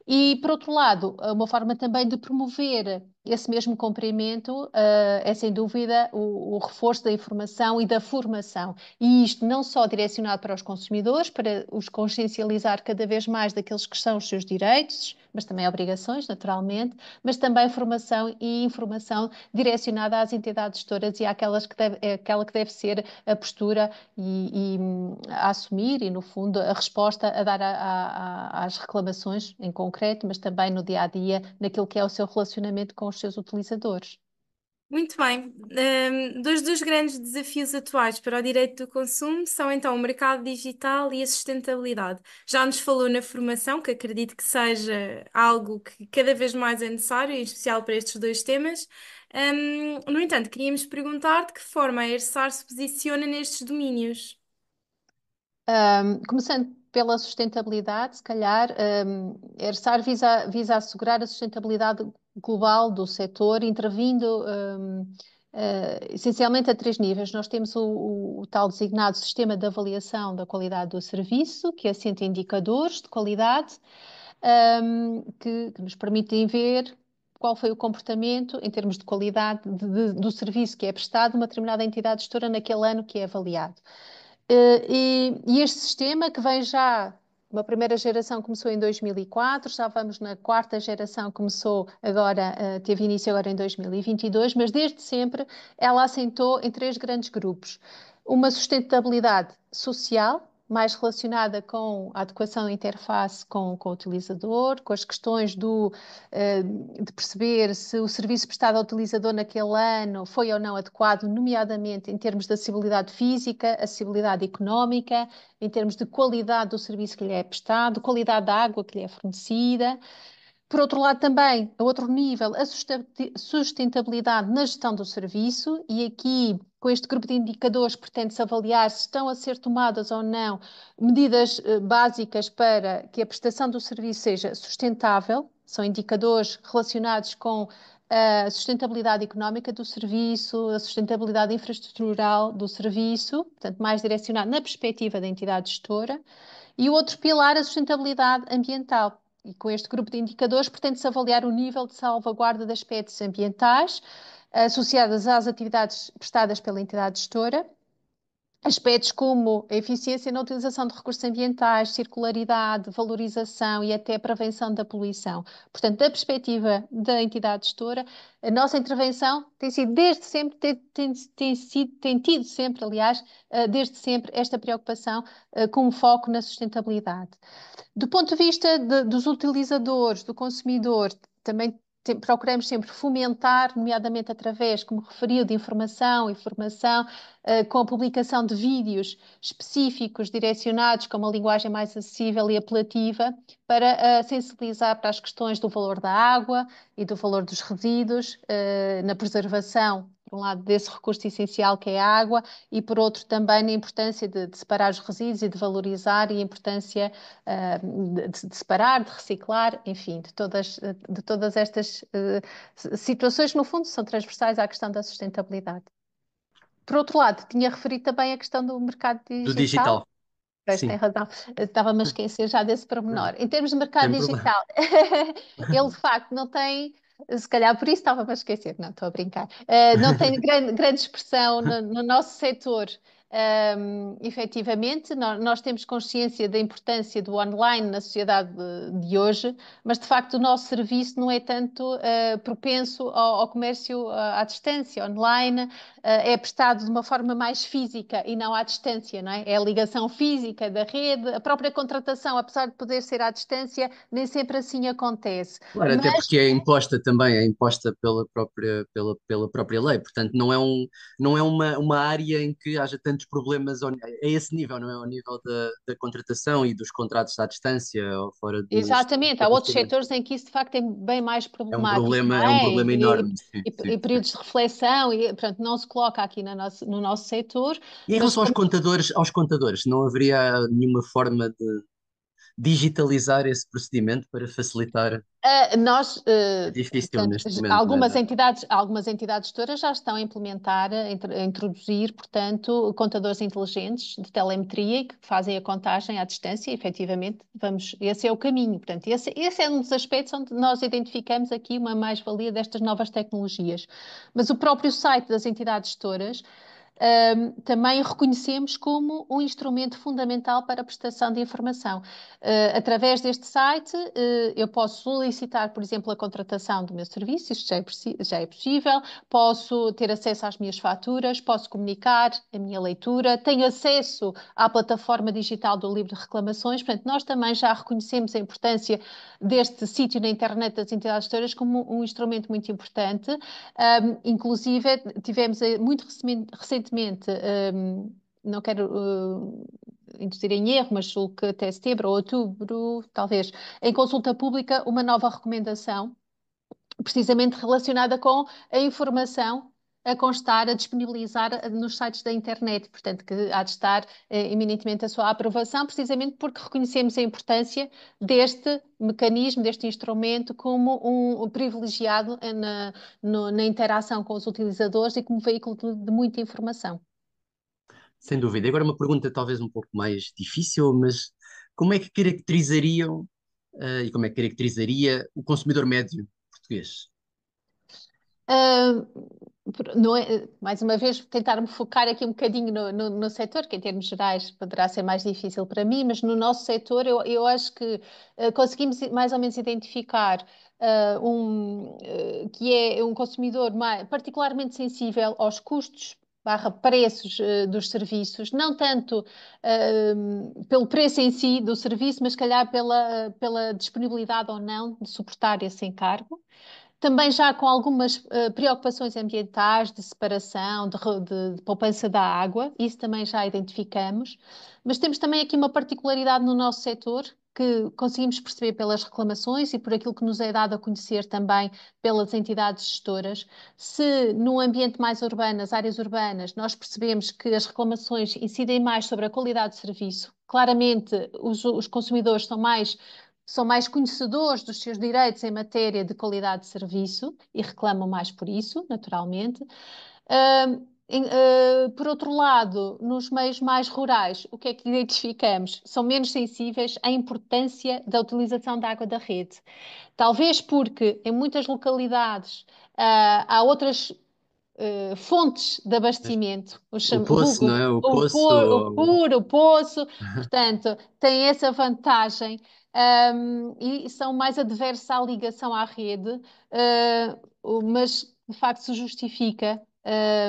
C: E, por outro lado, uma forma também de promover esse mesmo comprimento uh, ah, é, sem dúvida, o, o, reforço da informação e da formação. E isto não só direcionado para os consumidores, para os consciencializar cada vez mais daqueles que são os seus direitos, mas também obrigações, naturalmente, mas também formação e informação direcionada às entidades gestoras e àquelas que deve, àquela que deve ser a postura e, e a assumir e, no fundo, a resposta a dar a, a, a, às reclamações em concreto, mas também no dia a dia, naquilo que é o seu relacionamento com os seus utilizadores.
B: Muito bem. Um, dois dos grandes desafios atuais para o direito do consumo são então o mercado digital e a sustentabilidade. Já nos falou na formação, que acredito que seja algo que cada vez mais é necessário, em especial para estes dois temas. Um, no entanto, queríamos perguntar de que forma a ERSAR se posiciona nestes domínios.
C: Um, começando pela sustentabilidade, se calhar, um, a ERSAR visa, visa assegurar a sustentabilidade global do setor, intervindo um, uh, eh, essencialmente a três níveis. Nós temos o, o, o, tal designado Sistema de Avaliação da Qualidade do Serviço, que é assenta indicadores de qualidade, um, que, que nos permitem ver qual foi o comportamento em termos de qualidade de, de, do serviço que é prestado uma determinada entidade gestora naquele ano que é avaliado. Eh, e, e, este sistema que vem já uma primeira geração começou em 2004, já vamos na quarta geração, começou agora, eh, teve início agora em 2022, mas desde sempre ela assentou em três grandes grupos. Uma sustentabilidade social, mais relacionada com a adequação à interface com, com o utilizador, com as questões do, eh, de perceber se o serviço prestado ao utilizador naquele ano foi ou não adequado, nomeadamente em termos de acessibilidade física, acessibilidade económica, em termos de qualidade do serviço que lhe é prestado, qualidade da água que lhe é fornecida. Por outro lado, também, a outro nível, a sustentabilidade na gestão do serviço, e aqui com este grupo de indicadores pretende-se avaliar se estão a ser tomadas ou não medidas eh, básicas para que a prestação do serviço seja sustentável, são indicadores relacionados com eh, a sustentabilidade económica do serviço, a sustentabilidade infraestrutural do serviço, portanto, mais direcionado na perspectiva da entidade gestora, e o outro pilar, a sustentabilidade ambiental, e com este grupo de indicadores pretende-se avaliar o nível de salvaguarda de aspectos ambientais associadas às atividades prestadas pela entidade gestora, Aspectos como a eficiência na utilização de recursos ambientais, circularidade, valorização e até prevenção da poluição. Portanto, da perspectiva da entidade gestora, a nossa intervenção tem sido desde sempre, tem, tem, tem, sido, tem tido sempre, aliás, eh, desde sempre esta preocupação eh, com foco na sustentabilidade. Do ponto de vista de, dos utilizadores, do consumidor, também procuramos sempre fomentar, nomeadamente através, como referiu, de informação e formação, eh, com a publicação de vídeos específicos direcionados com uma linguagem mais acessível e apelativa para eh, sensibilizar para as questões do valor da água e do valor dos resíduos eh, na preservação por um lado, desse recurso essencial que é a água, e por outro, também na importância de, de separar os resíduos e de valorizar, e a importância uh, de, de, separar, de reciclar, enfim, de todas, de todas estas uh, situações no fundo, são transversais à questão da sustentabilidade. Por outro lado, tinha referido também a questão do mercado digital. Do digital. tem razão, estava-me a esquecer já desse pormenor. Em termos de mercado tem digital, ele de facto não tem se calhar por isso estava a esquecer, não, estou a brincar. Uh, não tem grande, grande expressão no, no nosso setor um, efetivamente, nós, nós, temos consciência da importância do online na sociedade de, de, hoje, mas de facto o nosso serviço não é tanto uh, propenso ao, ao comércio uh, à distância, online, uh, é prestado de uma forma mais física e não à distância, não é? É a ligação física da rede, a própria contratação, apesar de poder ser à distância, nem sempre assim acontece. Claro, mas... até porque
A: é imposta também, é imposta pela própria, pela, pela própria lei, portanto não é, um, não é uma, uma área em que haja tanto grandes problemas a esse nível, não é? Ao nível da, da contratação e dos contratos à distância ou fora Exatamente,
C: há outros setores em que isso de facto é bem mais problemático. É um problema, é? é? um é? problema enorme.
A: E, sim, e, sim. e, períodos
C: de reflexão, e portanto, não se coloca aqui no nosso, no nosso setor.
A: E em relação mas... aos contadores, aos contadores, não haveria nenhuma forma de digitalizar esse procedimento para facilitar
C: uh, nós uh,
A: difícil portanto, neste momento, é, algumas é?
C: entidades algumas entidades gestoras já estão a implementar a introduzir portanto contadores inteligentes de telemetria que fazem a contagem à distância e, efetivamente vamos esse é o caminho portanto esse, esse é um dos aspectos onde nós identificamos aqui uma mais valia destas novas tecnologias mas o próprio site das entidades gestoras um, também reconhecemos como um instrumento fundamental para a prestação de informação. Uh, através deste site, uh, eu posso solicitar, por exemplo, a contratação do meu serviço, isto já é, já é possível, posso ter acesso às minhas faturas, posso comunicar a minha leitura, tenho acesso à plataforma digital do livro de reclamações, portanto, nós também já reconhecemos a importância deste sítio na internet das entidades gestoras como um instrumento muito importante, um, inclusive tivemos muito recentemente recentemente, um, não quero uh, hum, induzir em erro, mas julgo que até setembro ou outubro, talvez, em consulta pública, uma nova recomendação, precisamente relacionada com a informação a constar, a disponibilizar eh, nos sites da internet, portanto, que há de estar eh, eminentemente a sua aprovação, precisamente porque reconhecemos a importância deste mecanismo, deste instrumento, como um privilegiado eh, na, no, na interação com os utilizadores e como veículo de, de muita informação.
A: Sem dúvida. Agora uma pergunta talvez um pouco mais difícil, mas como é que caracterizariam uh, e como é que caracterizaria o consumidor médio português?
C: Uh é, mais uma vez, tentar-me focar aqui um bocadinho no, no, no, setor, que em termos gerais poderá ser mais difícil para mim, mas no nosso setor eu, eu acho que uh, conseguimos mais ou menos identificar uh, um, uh, que é um consumidor mais, particularmente sensível aos custos barra preços uh, dos serviços, não tanto uh, pelo preço em si do serviço, mas calhar pela, pela disponibilidade ou não de suportar esse encargo também já com algumas uh, preocupações ambientais, de separação, de, de, de, poupança da água, isso também já identificamos, mas temos também aqui uma particularidade no nosso setor que conseguimos perceber pelas reclamações e por aquilo que nos é dado a conhecer também pelas entidades gestoras. Se no ambiente mais urbano, nas áreas urbanas, nós percebemos que as reclamações incidem mais sobre a qualidade de serviço, claramente os, os consumidores são mais são mais conhecedores dos seus direitos em matéria de qualidade de serviço e reclamam mais por isso, naturalmente. Uh, em, uh, por outro lado, nos meios mais rurais, o que é que identificamos? São menos sensíveis à importância da utilização da água da rede. Talvez porque em muitas localidades uh, há outras Uh, fontes de abastecimento. O, cham... o poço, o, não é? O, o poço. o puro, o poço. Portanto, tem essa vantagem um, e são mais adversas à ligação à rede, uh, mas de facto se justifica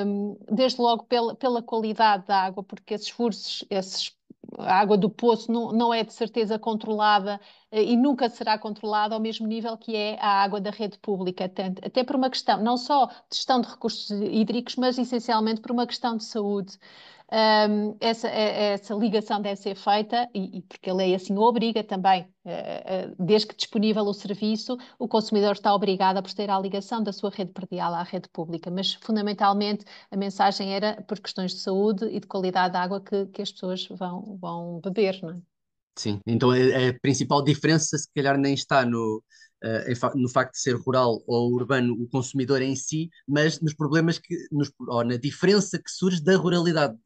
C: um, desde logo pela, pela qualidade da água, porque esses esforços, esses, a água do poço não, não é de certeza controlada ah, e nunca será controlada ao mesmo nível que é a água da rede pública, tanto, até por uma questão não só de gestão de recursos hídricos, mas essencialmente por uma questão de saúde um, essa, eh, essa, ligação deve ser feita, e, e, porque a lei assim obriga também, uh, uh, desde que disponível o serviço, o consumidor está obrigado a proceder à ligação da sua rede predial à rede pública, mas fundamentalmente a mensagem era por questões de saúde e de qualidade da água que, que, as pessoas vão, vão beber, não é?
A: Sim, então a, é, é a principal diferença se calhar nem está no, eh, no facto de ser rural ou urbano o consumidor em si, mas nos problemas que, nos, ou na diferença que surge da ruralidade.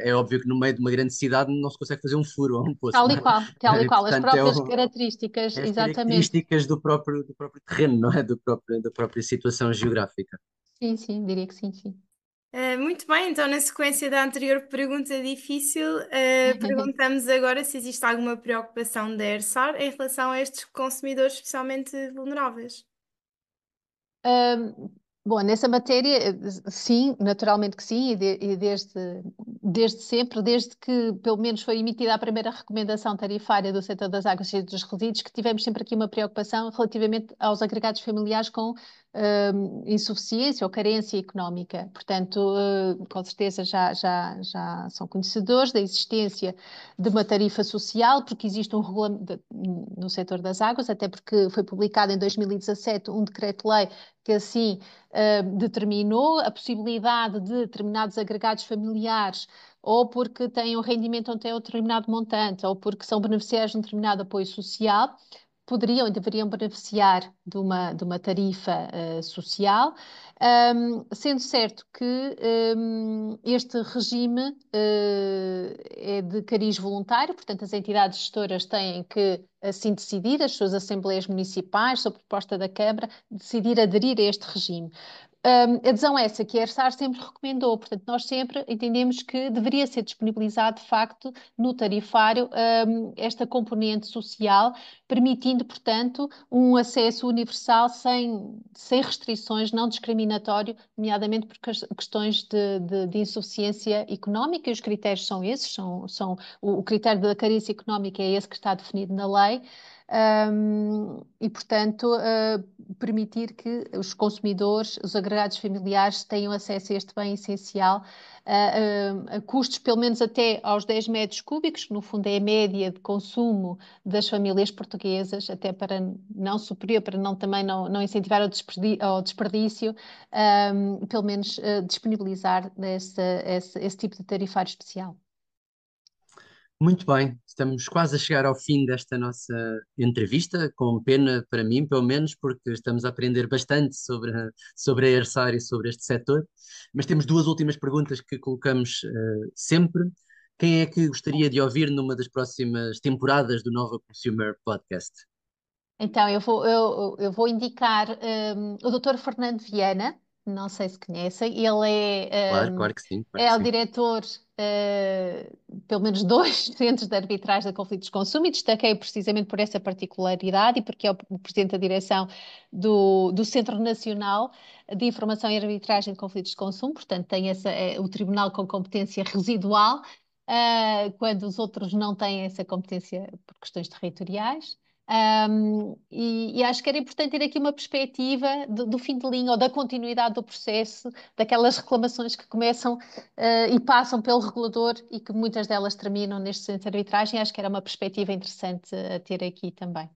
A: é óbvio que no meio de uma grande cidade não se consegue fazer um furo ou um poço. Tal é? e qual, tal e qual, as é próprias é
C: características, as exatamente. características
A: do próprio, do próprio terreno, não é? Do próprio, da própria situação geográfica.
C: Sim, sim, diria que sim, sim.
B: Ah, muito bem, então na sequência da anterior pergunta é difícil, uh, perguntamos agora se existe alguma preocupação da ERSAR em relação a estes consumidores especialmente vulneráveis.
C: Um, bom, nessa matéria, eh, sim, naturalmente que sim, e, de, e, desde, desde sempre, desde que pelo menos foi emitida a primeira recomendação tarifária do setor das águas e dos resíduos, que tivemos sempre aqui uma preocupação relativamente aos agregados familiares com uh, insuficiência ou carência económica. Portanto, uh, com certeza já, já, já são conhecedores da existência de uma tarifa social, porque existe um regulamento no setor das águas, até porque foi publicado em 2017 um decreto-lei que assim uh, determinou a possibilidade de determinados agregados familiares ou porque têm um rendimento até um determinado montante, ou porque são beneficiários de um determinado apoio social, poderiam e deveriam beneficiar de uma, de uma tarifa uh, social, um, sendo certo que um, este regime uh, é de cariz voluntário, portanto, as entidades gestoras têm que assim decidir, as suas assembleias municipais, sob proposta da Câmara, decidir aderir a este regime um, adesão é essa que a ERSAR sempre recomendou, portanto, nós sempre entendemos que deveria ser disponibilizado, de facto, no tarifário um, esta componente social, permitindo, portanto, um acesso universal sem, sem restrições, não discriminatório, nomeadamente por questões de, de, de insuficiência económica, e os critérios são esses, são, são o, o critério da carência económica é esse que está definido na lei um, e, portanto, uh, permitir que os consumidores, os agregados familiares, tenham acesso a este bem essencial a, ah, ah, a custos pelo menos até aos 10 metros cúbicos, que no fundo é a média de consumo das famílias portuguesas, até para não superior, para não também não, não incentivar ao desperdício, ao desperdício um, pelo menos uh, disponibilizar esse, esse, esse tipo de tarifário especial.
A: Muito bem, estamos quase a chegar ao fim desta nossa entrevista, com pena para mim, pelo menos, porque estamos a aprender bastante sobre, sobre a ERSAR e sobre este setor. Mas temos duas últimas perguntas que colocamos uh, sempre. Quem é que gostaria de ouvir numa das próximas temporadas do Nova Consumer Podcast?
C: Então, eu vou, eu, eu vou indicar um, ehm, o Dr. Fernando Viana, não sei se conhecem, ele é, claro, hum,
A: sim, claro é o diretor,
C: uh, pelo menos dois centros de arbitragem de conflitos de consumo e destaquei precisamente por essa particularidade e porque é o presidente da direção do, do Centro Nacional de Informação e Arbitragem de Conflitos de Consumo, portanto tem essa, é, o tribunal com competência residual, uh, quando os outros não têm essa competência por questões territoriais. Um, e, e, acho que era importante ter aqui uma perspectiva do, do, fim de linha ou da continuidade do processo, daquelas reclamações que começam uh, e passam pelo regulador e que muitas delas terminam neste centro de arbitragem. Acho que era uma perspectiva interessante a ter aqui também.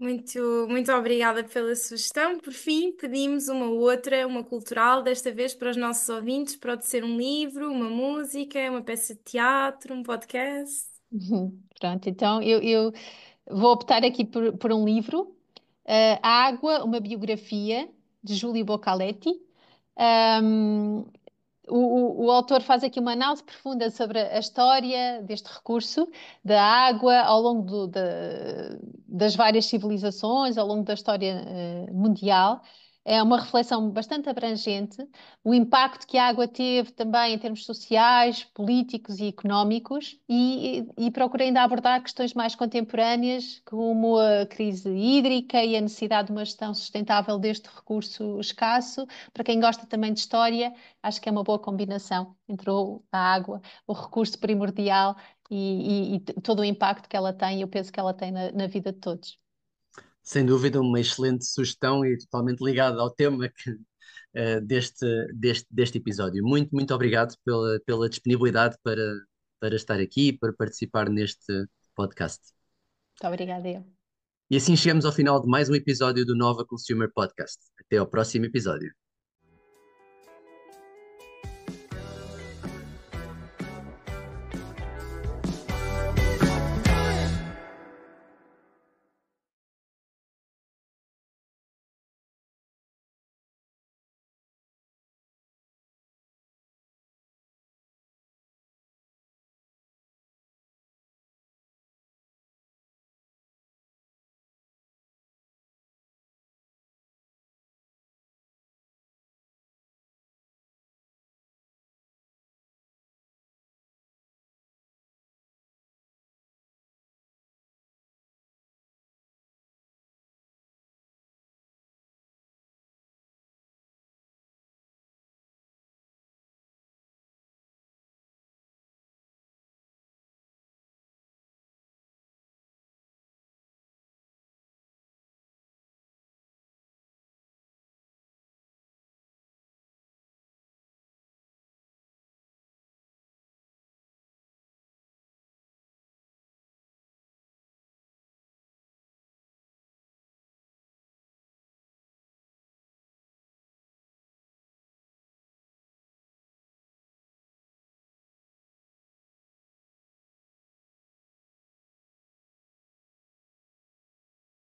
B: Muito, muito obrigada pela sugestão. Por fim, pedimos uma outra, uma cultural, desta vez para os nossos ouvintes. Pode ser um livro, uma música, uma peça de teatro, um podcast.
C: Pronto, então eu, eu Vou optar aqui por, por um livro, uh, A Água, uma biografia, de Júlio Bocaletti. Um, o, o, autor faz aqui uma análise profunda sobre a história deste recurso da água ao longo do, das várias civilizações, ao longo da história uh, mundial é uma reflexão bastante abrangente, o impacto que a água teve também em termos sociais, políticos e económicos, e, e, procura ainda abordar questões mais contemporâneas, como a crise hídrica e a necessidade de uma gestão sustentável deste recurso escasso. Para quem gosta também de história, acho que é uma boa combinação entre a água, o recurso primordial e, e todo o impacto que ela tem e o peso que ela tem na, na vida de todos
A: sem dúvida uma excelente sugestão e totalmente ligada ao tema que, uh, deste, deste, deste episódio. Muito, muito obrigado pela, pela disponibilidade para, para estar aqui e para participar neste podcast.
C: Muito obrigada eu.
A: E assim chegamos ao final de mais um episódio do Nova Consumer Podcast. Até ao próximo episódio.